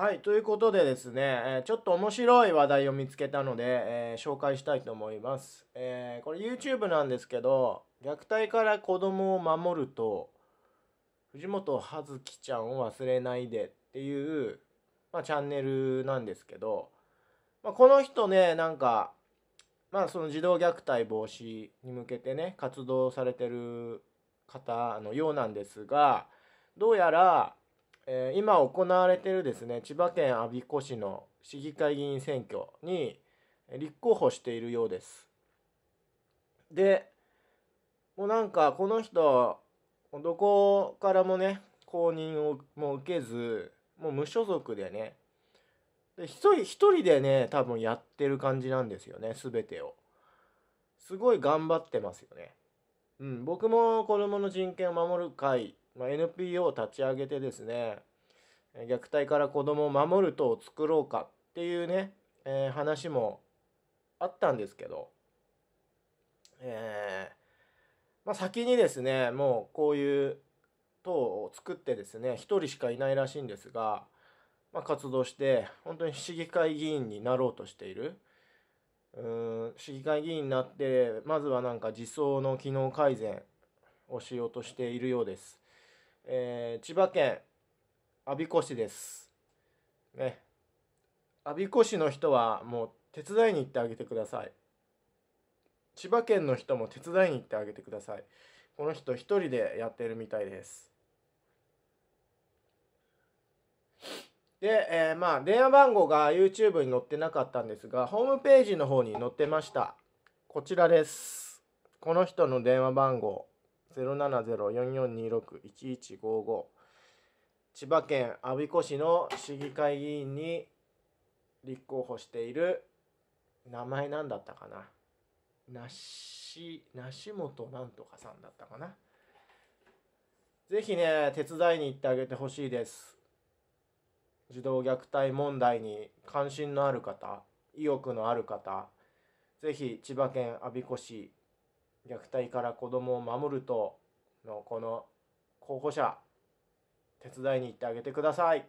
はい、ということでですね、えちょっと面白い話題を見つけたので、えー、紹介したいと思います。えー、これ YouTube なんですけど、虐待から子供を守ると、藤本葉月ちゃんを忘れないでっていう、まあ、チャンネルなんですけど、まあ、この人ね、なんか、まあその児童虐待防止に向けてね、活動されてる方のようなんですが、どうやら、えー、今行われてるですね千葉県我孫子市の市議会議員選挙に立候補しているようです。でもうなんかこの人どこからもね公認をも受けずもう無所属でねで一人一人でね多分やってる感じなんですよね全てをすごい頑張ってますよねうん僕も子どもの人権を守る会まあ、NPO を立ち上げてですね虐待から子どもを守る党を作ろうかっていうね、えー、話もあったんですけど、えーまあ、先にですねもうこういう党を作ってですね1人しかいないらしいんですが、まあ、活動して本当に市議会議員になろうとしている。うん市議会議員になってまずはなんか自走の機能改善をしようとしているようです。えー、千葉県我孫子市です。ね。我孫子市の人はもう手伝いに行ってあげてください。千葉県の人も手伝いに行ってあげてください。この人一人でやってるみたいです。で、えー、まあ電話番号が YouTube に載ってなかったんですが、ホームページの方に載ってました。こちらです。この人の電話番号。070-4426-1155千葉県我孫子市の市議会議員に立候補している名前なんだったかな梨梨本なんとかさんだったかなぜひね手伝いに行ってあげてほしいです児童虐待問題に関心のある方意欲のある方ぜひ千葉県我孫子市虐待から子供を守るとのこの候補者手伝いに行ってあげてください。